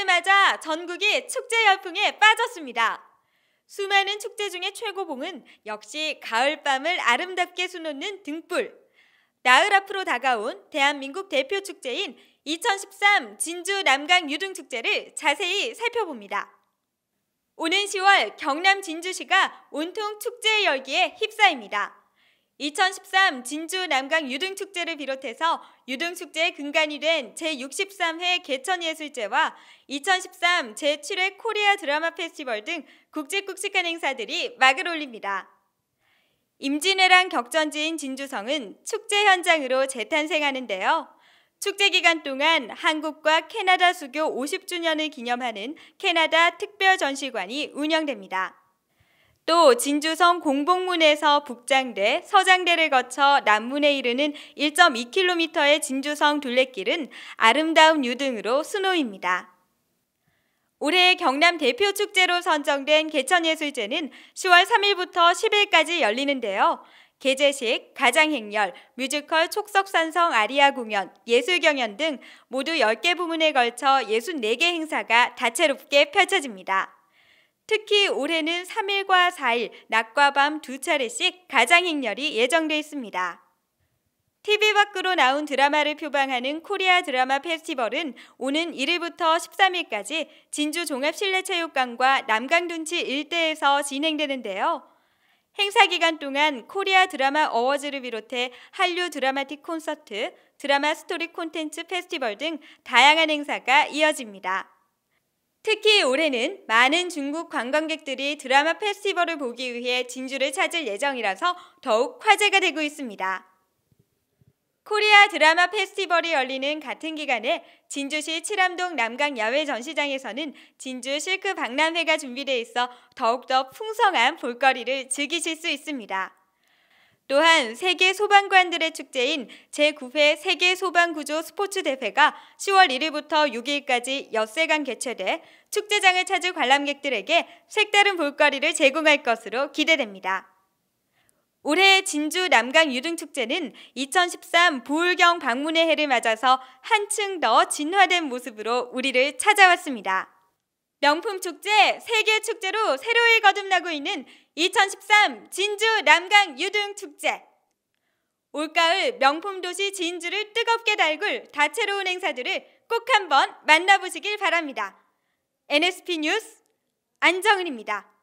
가을을 맞아 전국이 축제 열풍에 빠졌습니다. 수많은 축제 중에 최고봉은 역시 가을밤을 아름답게 수놓는 등불. 나흘 앞으로 다가온 대한민국 대표 축제인 2013 진주 남강 유등축제를 자세히 살펴봅니다. 오는 10월 경남 진주시가 온통 축제의 열기에 휩싸입니다. 2013 진주 남강 유등축제를 비롯해서 유등축제의 근간이 된 제63회 개천예술제와 2013 제7회 코리아 드라마 페스티벌 등 국제국식한 행사들이 막을 올립니다. 임진왜란 격전지인 진주성은 축제 현장으로 재탄생하는데요. 축제 기간 동안 한국과 캐나다 수교 50주년을 기념하는 캐나다 특별전시관이 운영됩니다. 또진주성 공복문에서 북장대, 서장대를 거쳐 남문에 이르는 1.2km의 진주성 둘레길은 아름다운 유등으로 수놓입니다. 올해 경남 대표 축제로 선정된 개천예술제는 10월 3일부터 10일까지 열리는데요. 개제식, 가장행렬, 뮤지컬 촉석산성 아리아 공연, 예술경연 등 모두 10개 부문에 걸쳐 64개 행사가 다채롭게 펼쳐집니다. 특히 올해는 3일과 4일 낮과 밤 두 차례씩 가장 행렬이 예정돼 있습니다. TV 밖으로 나온 드라마를 표방하는 코리아 드라마 페스티벌은 오는 1일부터 13일까지 진주 종합실내체육관과 남강둔치 일대에서 진행되는데요. 행사 기간 동안 코리아 드라마 어워즈를 비롯해 한류 드라마틱 콘서트, 드라마 스토리 콘텐츠 페스티벌 등 다양한 행사가 이어집니다. 특히 올해는 많은 중국 관광객들이 드라마 페스티벌을 보기 위해 진주를 찾을 예정이라서 더욱 화제가 되고 있습니다. 코리아 드라마 페스티벌이 열리는 같은 기간에 진주시 칠암동 남강 야외 전시장에서는 진주 실크 박람회가 준비돼 있어 더욱더 풍성한 볼거리를 즐기실 수 있습니다. 또한 세계 소방관들의 축제인 제9회 세계 소방구조 스포츠 대회가 10월 1일부터 6일까지 엿새간 개최돼 축제장을 찾을 관람객들에게 색다른 볼거리를 제공할 것으로 기대됩니다. 올해 진주 남강 유등축제는 2013 부울경 방문의 해를 맞아서 한층 더 진화된 모습으로 우리를 찾아왔습니다. 명품 축제 세계 축제로 새로이 거듭나고 있는 2013 진주 남강 유등 축제. 올가을 명품 도시 진주를 뜨겁게 달굴 다채로운 행사들을 꼭 한번 만나보시길 바랍니다. NSP 뉴스 안정은입니다.